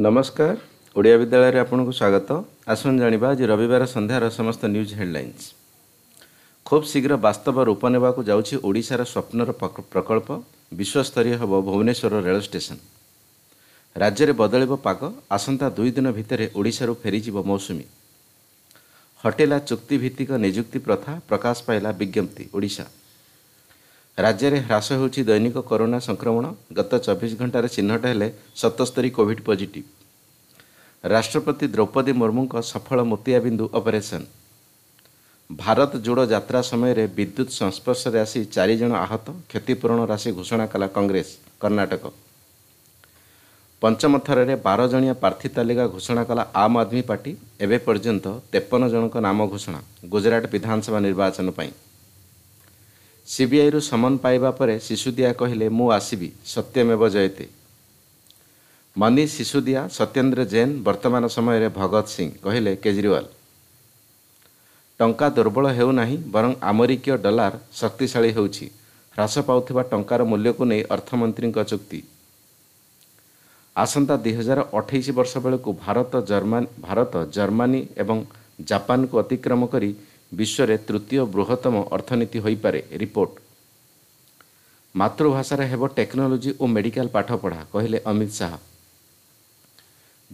ନମସ୍କାର ଓଡ଼ିଆ ବିଦ୍ୟାଳୟରେ ଆପଣଙ୍କୁ ସ୍ୱାଗତ ଆସନ୍ତୁ ଜାଣିବା ଆଜି ରବିବାର ସନ୍ଧ୍ୟାର ସମସ୍ତ ନ୍ୟୁଜ୍ ହେଡ଼ଲାଇନ୍ସ ଖୁବ୍ ଶୀଘ୍ର ବାସ୍ତବ ରୂପ ନେବାକୁ ଯାଉଛି ଓଡ଼ିଶାର ସ୍ୱପ୍ନର ପ୍ରକଳ୍ପ ବିଶ୍ୱସ୍ତରୀୟ ହେବ ଭୁବନେଶ୍ୱର ରେଳ ଷ୍ଟେସନ୍ ରାଜ୍ୟରେ ବଦଳିବ ପାଗ ଆସନ୍ତା ଦୁଇ ଦିନ ଭିତରେ ଓଡ଼ିଶାରୁ ଫେରିଯିବ ମୌସୁମୀ ହଟେଲା ଚୁକ୍ତିଭିତ୍ତିକ ନିଯୁକ୍ତି ପ୍ରଥା ପ୍ରକାଶ ପାଇଲା ବିଜ୍ଞପ୍ତି ଓଡ଼ିଶା ରାଜ୍ୟରେ ହ୍ରାସ ହେଉଛି ଦୈନିକ କରୋନା ସଂକ୍ରମଣ ଗତ ଚବିଶ ଘଣ୍ଟାରେ ଚିହ୍ନଟ ହେଲେ ସତସ୍ତରୀ କୋଭିଡ୍ ପଜିଟିଭ୍ ରାଷ୍ଟ୍ରପତି ଦ୍ରୌପଦୀ ମୁର୍ମୁଙ୍କ ସଫଳ ମୋତିଆବିନ୍ଦୁ ଅପରେସନ୍ ଭାରତ ଯୋଡ଼ ଯାତ୍ରା ସମୟରେ ବିଦ୍ୟୁତ୍ ସଂସ୍ପର୍ଶରେ ଆସି ଚାରିଜଣ ଆହତ କ୍ଷତିପୂରଣ ରାଶି ଘୋଷଣା କଲା କଂଗ୍ରେସ କର୍ଣ୍ଣାଟକ ପଞ୍ଚମ ଥରରେ ବାର ଜଣିଆ ପ୍ରାର୍ଥୀ ତାଲିକା ଘୋଷଣା କଲା ଆମ୍ ଆଦମୀ ପାର୍ଟି ଏବେ ପର୍ଯ୍ୟନ୍ତ ତେପନ ଜଣଙ୍କ ନାମ ଘୋଷଣା ଗୁଜରାଟ ବିଧାନସଭା ନିର୍ବାଚନ ପାଇଁ ସିବିଆଇରୁ ସମନ ପାଇବା ପରେ ସିସୁଦିଆ କହିଲେ ମୁଁ ଆସିବି ସତ୍ୟମେବ ଜୟତେ ମନୀଷ ସିସୁଦିଆ ସତ୍ୟେନ୍ଦ୍ର ଜୈନ ବର୍ତ୍ତମାନ ସମୟରେ ଭଗତ ସିଂ କହିଲେ କେଜରିୱାଲ ଟଙ୍କା ଦୁର୍ବଳ ହେଉନାହିଁ ବରଂ ଆମେରିକୀୟ ଡଲାର ଶକ୍ତିଶାଳୀ ହେଉଛି ହ୍ରାସ ପାଉଥିବା ଟଙ୍କାର ମୂଲ୍ୟକୁ ନେଇ ଅର୍ଥମନ୍ତ୍ରୀଙ୍କ ଚୁକ୍ତି ଆସନ୍ତା ଦୁଇହଜାର ଅଠେଇଶ ବର୍ଷ ବେଳକୁ ଭାରତ ଜର୍ମାନ ଭାରତ ଜର୍ମାନୀ ଏବଂ ଜାପାନକୁ ଅତିକ୍ରମ କରି ବିଶ୍ୱରେ ତୃତୀୟ ବୃହତ୍ତମ ଅର୍ଥନୀତି ହୋଇପାରେ ରିପୋର୍ଟ ମାତୃଭାଷାରେ ହେବ ଟେକ୍ନୋଲୋଜି ଓ ମେଡିକାଲ ପାଠପଢ଼ା କହିଲେ Amit Shah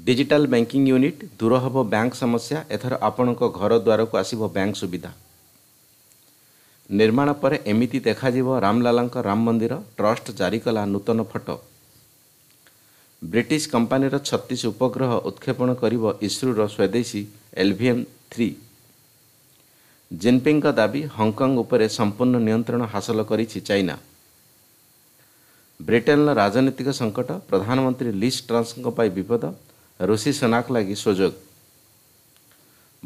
digital banking unit ଦୂର ହେବ ବ୍ୟାଙ୍କ ସମସ୍ୟା ଏଥର ଆପଣଙ୍କ ଘର ଦ୍ୱାରକୁ ଆସିବ ବ୍ୟାଙ୍କ ସୁବିଧା ନିର୍ମାଣ ପରେ ଏମିତି ଦେଖାଯିବ ରାମଲାଲାଙ୍କ ରାମ ମନ୍ଦିର ଟ୍ରଷ୍ଟ ଜାରି କଲା ନୂତନ ଫଟୋ ବ୍ରିଟିଶ କମ୍ପାନୀର ଛତିଶ ଉପଗ୍ରହ ଉତ୍କ୍ଷେପଣ କରିବ ଇସ୍ରୋର ସ୍ୱଦେଶୀ ଏଲଭିଏମ୍ ଥ୍ରୀ जिन्पिङको दावी उपरे उपपूर्ण नियन्त्रण हासल चाइना। ब्रिटेन ला राजनैतिक संकट प्रधानमन्त्री लिस् ट्रन्सको पाई विपद ऋषिसेना सुज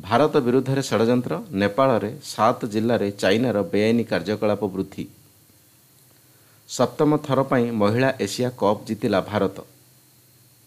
भारत विरुद्धले षडन्त नेपाल सात जस्तै चाइनार बेइनी कार्क वृद्धि सप्तम थरप एसिया कप जितिला भारत